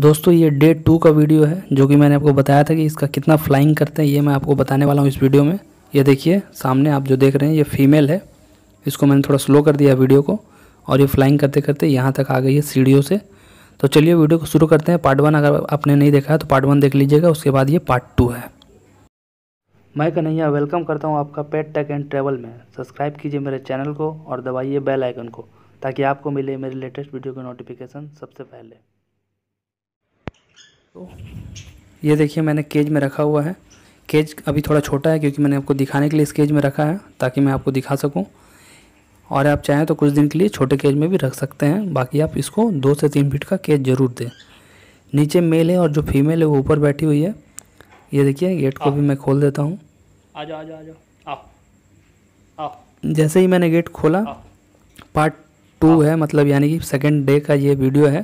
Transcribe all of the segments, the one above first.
दोस्तों ये day to का वीडियो है जो कि मैंने आपको बताया था कि इसका कितना फ्लाइंग करते हैं ये मैं आपको बताने वाला हूँ इस वीडियो में ये देखिए सामने आप जो देख रहे हैं ये फीमेल है इसको मैंने थोड़ा स्लो कर दिया वीडियो को और ये फ्लाइंग करते करते यहाँ तक आ गई है सीढ़ियों से तो चलिए वीडियो को शुरू करते हैं पार्ट वन अगर आपने नहीं देखा है तो पार्ट वन देख लीजिएगा उसके बाद ये पार्ट टू है मैं कन्हैया वेलकम करता हूँ आपका पेट टेक एंड ट्रेवल में सब्सक्राइब कीजिए मेरे चैनल को और दबाइए बेल आइकन को ताकि आपको मिले मेरे लेटेस्ट वीडियो के नोटिफिकेशन सबसे पहले तो ये देखिए मैंने केज में रखा हुआ है केज अभी थोड़ा छोटा है क्योंकि मैंने आपको दिखाने के लिए इस केज में रखा है ताकि मैं आपको दिखा सकूं और आप चाहें तो कुछ दिन के लिए छोटे केज में भी रख सकते हैं बाकी आप इसको दो से तीन फीट का केज ज़रूर दें नीचे मेल है और जो फीमेल है वो ऊपर बैठी हुई है ये देखिए गेट को भी मैं खोल देता हूँ आ जाओ आ जाओ आ जाओ जैसे ही मैंने गेट खोला पार्ट टू है मतलब यानी कि सेकेंड डे का ये वीडियो है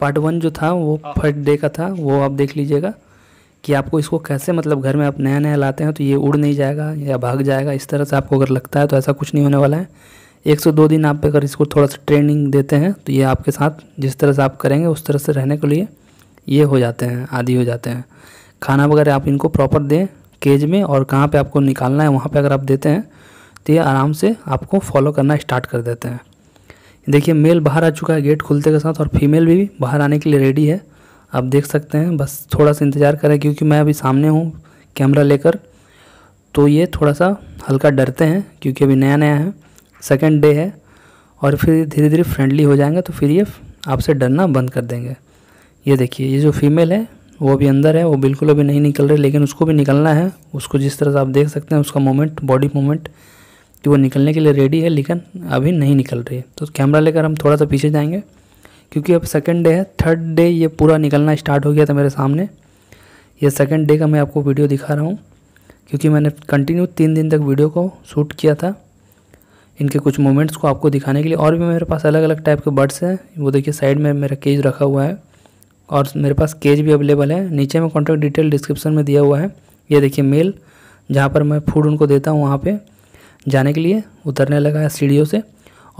पार्ट वन जो था वो फर्स्ट हाँ। डे का था वो आप देख लीजिएगा कि आपको इसको कैसे मतलब घर में आप नया नया लाते हैं तो ये उड़ नहीं जाएगा या भाग जाएगा इस तरह से आपको अगर लगता है तो ऐसा कुछ नहीं होने वाला है एक से दो दिन आप अगर इसको थोड़ा सा ट्रेनिंग देते हैं तो ये आपके साथ जिस तरह से आप करेंगे उस तरह से रहने के लिए ये हो जाते हैं आदि हो जाते हैं खाना वगैरह आप इनको प्रॉपर दें केज में और कहाँ पे आपको निकालना है वहाँ पे अगर आप देते हैं तो ये आराम से आपको फॉलो करना स्टार्ट कर देते हैं देखिए मेल बाहर आ चुका है गेट खुलते के साथ और फीमेल भी बाहर आने के लिए रेडी है आप देख सकते हैं बस थोड़ा सा इंतज़ार करें क्योंकि मैं अभी सामने हूँ कैमरा लेकर तो ये थोड़ा सा हल्का डरते हैं क्योंकि अभी नया नया है सेकेंड डे है और फिर धीरे धीरे फ्रेंडली हो जाएंगे तो फिर ये आपसे डरना बंद कर देंगे ये देखिए ये जो फीमेल है वो अभी अंदर है वो बिल्कुल अभी नहीं निकल रही लेकिन उसको भी निकलना है उसको जिस तरह से आप देख सकते हैं उसका मोमेंट बॉडी मोमेंट कि वो निकलने के लिए रेडी है लेकिन अभी नहीं निकल रही है तो कैमरा लेकर हम थोड़ा सा पीछे जाएंगे क्योंकि अब सेकेंड डे है थर्ड डे ये पूरा निकलना स्टार्ट हो गया था मेरे सामने ये सेकेंड डे का मैं आपको वीडियो दिखा रहा हूँ क्योंकि मैंने कंटिन्यू तीन दिन तक वीडियो को शूट किया था इनके कुछ मोमेंट्स को आपको दिखाने के लिए और भी मेरे पास अलग अलग टाइप के बर्ड्स हैं वो देखिए साइड में मेरा केज रखा हुआ है और मेरे पास केज भी अवेलेबल है नीचे में कॉन्टैक्ट डिटेल डिस्क्रिप्शन में दिया हुआ है ये देखिए मेल जहाँ पर मैं फूड उनको देता हूँ वहाँ पर जाने के लिए उतरने लगा है सीढ़ियों से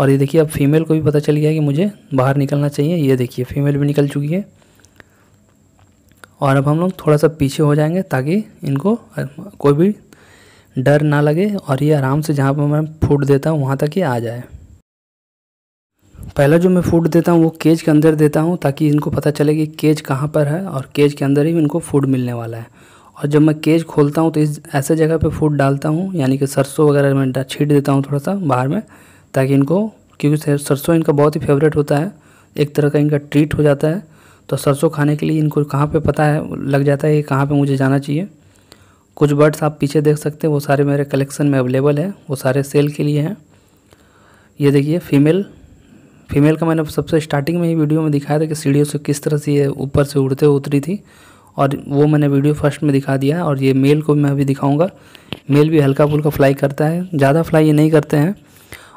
और ये देखिए अब फीमेल को भी पता चल गया कि मुझे बाहर निकलना चाहिए ये देखिए फीमेल भी निकल चुकी है और अब हम लोग थोड़ा सा पीछे हो जाएंगे ताकि इनको कोई भी डर ना लगे और ये आराम से जहाँ पर मैं फूड देता हूँ वहाँ तक ये आ जाए पहला जो मैं फूड देता हूँ वो केज के अंदर देता हूँ ताकि इनको पता चले कि केज कहाँ पर है और केज के अंदर ही इनको फूड मिलने वाला है और जब मैं केज खोलता हूँ तो इस ऐसे जगह पे फूड डालता हूँ यानी कि सरसों वगैरह मैं छीट देता हूँ थोड़ा सा बाहर में ताकि इनको क्योंकि सरसों इनका बहुत ही फेवरेट होता है एक तरह का इनका ट्रीट हो जाता है तो सरसों खाने के लिए इनको कहाँ पर पता है लग जाता है कि कहाँ पर मुझे जाना चाहिए कुछ बर्ड्स आप पीछे देख सकते हैं वो सारे मेरे कलेक्शन में अवेलेबल है वो सारे सेल के लिए हैं ये देखिए फीमेल फीमेल का मैंने सबसे स्टार्टिंग में ही वीडियो में दिखाया था कि सीढ़ियों से किस तरह से ये ऊपर से उड़ते उतरी थी और वो मैंने वीडियो फर्स्ट में दिखा दिया और ये मेल को मैं अभी दिखाऊंगा मेल भी हल्का फुल्का फ्लाई करता है ज़्यादा फ्लाई ये नहीं करते हैं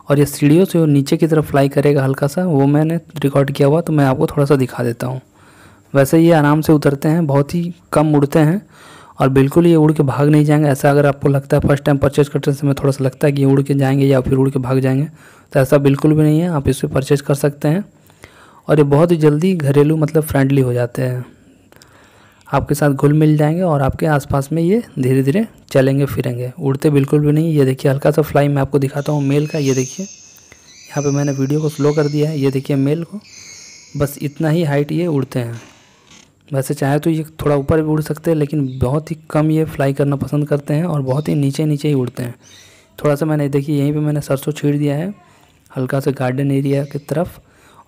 और ये सीढ़ियों से नीचे की तरफ फ्लाई करेगा हल्का सा वो मैंने रिकॉर्ड किया हुआ तो मैं आपको थोड़ा सा दिखा देता हूँ वैसे ये आराम से उतरते हैं बहुत ही कम उड़ते हैं और बिल्कुल ये उड़ के भाग नहीं जाएंगे ऐसा अगर आपको लगता है फर्स्ट टाइम परचेज करते समय थोड़ा सा लगता है कि ये उड़ के जाएंगे या फिर उड़ के भाग जाएंगे तो ऐसा बिल्कुल भी नहीं है आप इसे परचेज कर सकते हैं और ये बहुत ही जल्दी घरेलू मतलब फ्रेंडली हो जाते हैं आपके साथ घुल मिल जाएंगे और आपके आसपास में ये धीरे धीरे चलेंगे फिरेंगे उड़ते बिल्कुल भी नहीं ये देखिए हल्का सा फ्लाई मैं आपको दिखाता हूँ मेल का ये देखिए यहाँ पे मैंने वीडियो को स्लो कर दिया है ये देखिए मेल को बस इतना ही हाइट ये उड़ते हैं वैसे चाहे तो ये थोड़ा ऊपर भी उड़ सकते हैं लेकिन बहुत ही कम ये फ्लाई करना पसंद करते हैं और बहुत ही नीचे नीचे ही उड़ते हैं थोड़ा सा मैंने देखिए यहीं पर मैंने सरसों छीड़ दिया है हल्का सा गार्डन एरिया की तरफ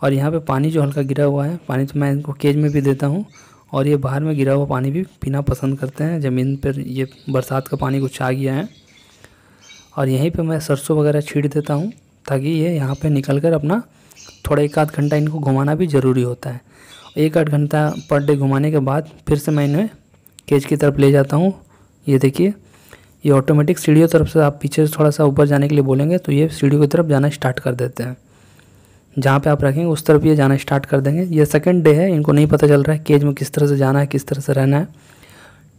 और यहाँ पे पानी जो हल्का गिरा हुआ है पानी तो मैं इनको केज में भी देता हूँ और ये बाहर में गिरा हुआ पानी भी पीना पसंद करते हैं ज़मीन पर ये बरसात का पानी कुछ आ गया है और यहीं पे मैं सरसों वगैरह छीट देता हूँ ताकि ये यहाँ पे निकल कर अपना थोड़ा एक आध घंटा इनको घुमाना भी ज़रूरी होता है एक आध घंटा पर डे घुमाने के बाद फिर से मैं इन्हें केज की तरफ ले जाता हूँ ये देखिए ये ऑटोमेटिक सीढ़ियों तरफ से आप पीछे से थोड़ा सा ऊपर जाने के लिए बोलेंगे तो ये सीढ़ियों की तरफ जाना स्टार्ट कर देते हैं जहाँ पे आप रखेंगे उस तरफ ये जाना स्टार्ट कर देंगे ये सेकंड डे है इनको नहीं पता चल रहा है केज में किस तरह से जाना है किस तरह से रहना है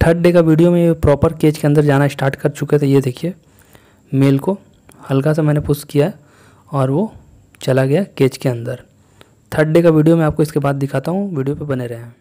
थर्ड डे का वीडियो में ये प्रॉपर केज के अंदर जाना स्टार्ट कर चुके थे ये देखिए मेल को हल्का सा मैंने पुश किया और वो चला गया केज के अंदर थर्ड डे का वीडियो मैं आपको इसके बाद दिखाता हूँ वीडियो पर बने रहें